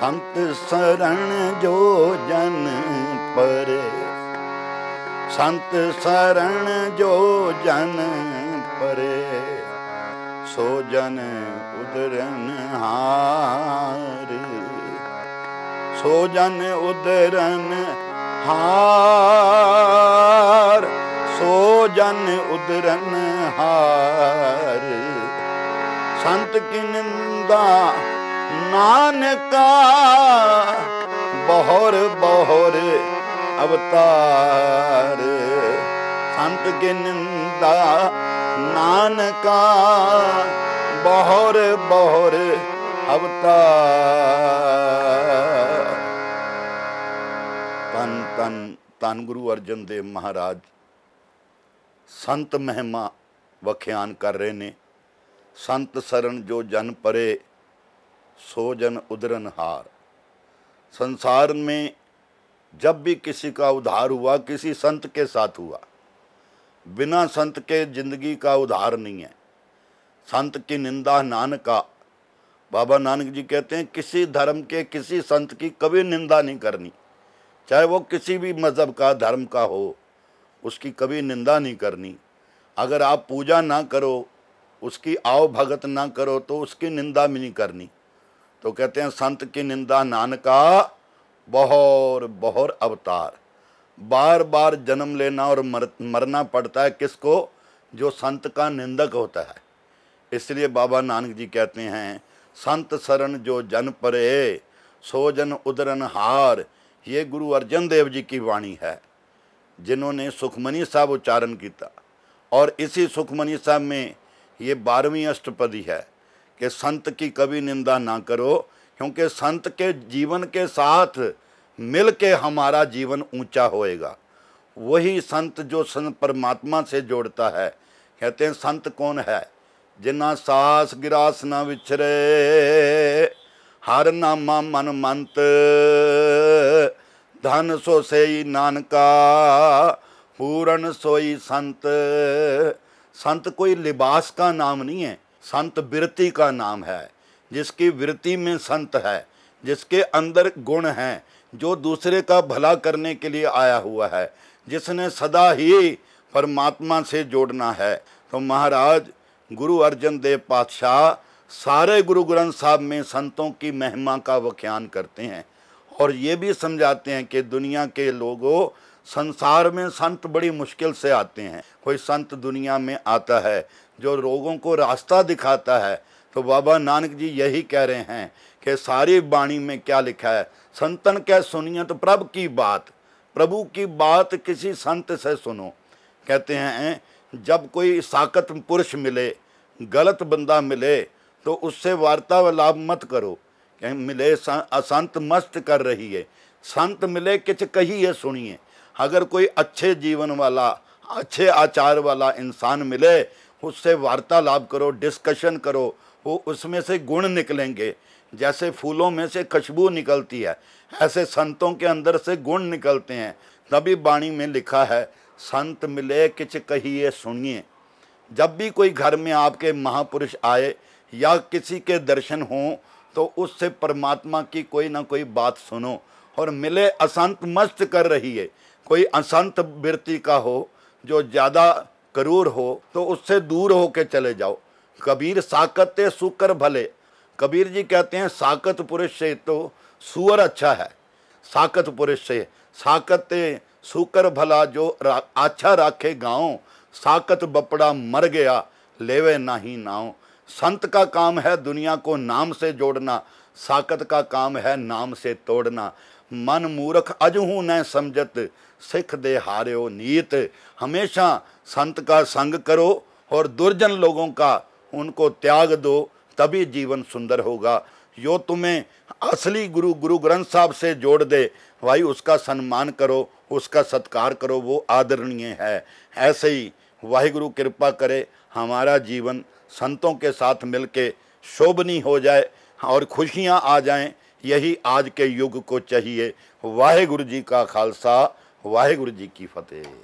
ਸੰਤ ਸਰਣ ਜੋ ਜਨ ਪਰੇ ਸੰਤ ਸਰਣ ਜੋ ਜਨ ਪਰੇ ਸੋ ਜਨ ਉਦਰਨ ਹਾਰ ਸੋ ਜਨ ਉਦਰਨ ਹਾਰ ਸੋ ਜਨ ਉਦਰਨ ਹਾਰ ਸੰਤ ਕਿਨੰਦਾ ਨਾਨਕਾ ਬਹੁਰ ਬਹੁਰ ਅਵਤਾਰ ਸੰਤ ਕੇ ਨਾਨਕਾ ਬਹੁਰ ਬਹੁਰ ਅਵਤਾਰ ਤਨ ਤਨ ਤਨ ਗੁਰੂ ਅਰਜਨ ਦੇਵ ਮਹਾਰਾਜ ਸੰਤ ਮਹਿਮਾ ਵਖਿਆਨ ਕਰ ਰਹੇ ਨੇ ਸੰਤ ਸਰਣ ਜੋ ਜਨ ਪਰੇ सोजन उदरन हार संसार में जब भी किसी का उधार हुआ किसी संत के साथ हुआ बिना संत के जिंदगी का उधार नहीं है संत की निंदा नानका बाबा नानक जी कहते हैं किसी धर्म के किसी संत की कभी निंदा नहीं करनी चाहे वो किसी भी मज़हब का धर्म का हो उसकी कभी निंदा नहीं करनी अगर आप पूजा ना करो उसकी आओ भगत ना करो तो उसकी निंदा भी नहीं करनी तो कहते हैं संत की निंदा नानका बहोर बहोर अवतार बार बार जन्म लेना और मर मरना पड़ता है किसको जो संत का निंदक होता है इसलिए बाबा नानक जी कहते हैं संत शरण जो जन परे सो जन उदरन हार ये गुरु अर्जन देव जी की वाणी है जिन्होंने सुखमनी साहब उच्चारण किया और इसी सुखमनी साहब में ये बारहवीं अष्टपदी है कि संत की कभी निंदा ना करो क्योंकि संत के जीवन के साथ मिल के हमारा जीवन ऊंचा होएगा वही संत जो संत परमात्मा से जोड़ता है कहते हैं संत कौन है जिना सास गिरास ना विछरे हर नामा मन मंत धन सो सोई नानका पूरण सोई संत संत कोई लिबास का नाम नहीं है संत वृत्ति का नाम है जिसकी वृत्ति में संत है जिसके अंदर गुण हैं जो दूसरे का भला करने के लिए आया हुआ है जिसने सदा ही परमात्मा से जोड़ना है तो महाराज गुरु अर्जन देव पातशाह सारे गुरु ग्रंथ साहब में संतों की महिमा का व्याख्यान करते हैं और ये भी समझाते हैं कि दुनिया के लोगों संसार में संत बड़ी मुश्किल से आते हैं कोई संत दुनिया में आता है जो रोगों को रास्ता दिखाता है तो बाबा नानक जी यही कह रहे हैं कि सारी बाणी में क्या लिखा है संतन क्या सुनिए तो प्रभु की बात प्रभु की बात किसी संत से सुनो कहते हैं जब कोई साकत पुरुष मिले गलत बंदा मिले तो उससे वार्तालाप मत करो कहीं मिले असंत मस्त कर रही है संत मिले किच है सुनिए अगर कोई अच्छे जीवन वाला अच्छे आचार वाला इंसान मिले उससे वार्तालाप करो डिस्कशन करो वो उसमें से गुण निकलेंगे जैसे फूलों में से खुशबू निकलती है ऐसे संतों के अंदर से गुण निकलते हैं तभी बाणी में लिखा है संत मिले किच कहिए सुनिए जब भी कोई घर में आपके महापुरुष आए या किसी के दर्शन हों तो उससे परमात्मा की कोई ना कोई बात सुनो और मिले असंत मस्त कर रही है कोई असंत वृत्ति का हो जो ज़्यादा करूर हो तो उससे दूर होके चले जाओ कबीर साकत सुकर भले कबीर जी कहते हैं साकत पुरुष से तो सुअर अच्छा है साकत पुरुष से साकत सुकर भला जो रा, अच्छा राखे गाँव साकत बपड़ा मर गया लेवे ना ही नाव संत का काम है दुनिया को नाम से जोड़ना साकत का काम है नाम से तोड़ना मन मूर्ख अजहू न समझत सिख दे हार्यो नीत हमेशा संत का संग करो और दुर्जन लोगों का उनको त्याग दो तभी जीवन सुंदर होगा जो तुम्हें असली गुरु गुरु ग्रंथ साहब से जोड़ दे भाई उसका सम्मान करो उसका सत्कार करो वो आदरणीय है ऐसे ही वाहिगुरु कृपा करे हमारा जीवन संतों के साथ मिलके शोभनी हो जाए और खुशियाँ आ जाएं यही आज के युग को चाहिए वाहेगुरु जी का खालसा वाहेगुरु जी की फतेह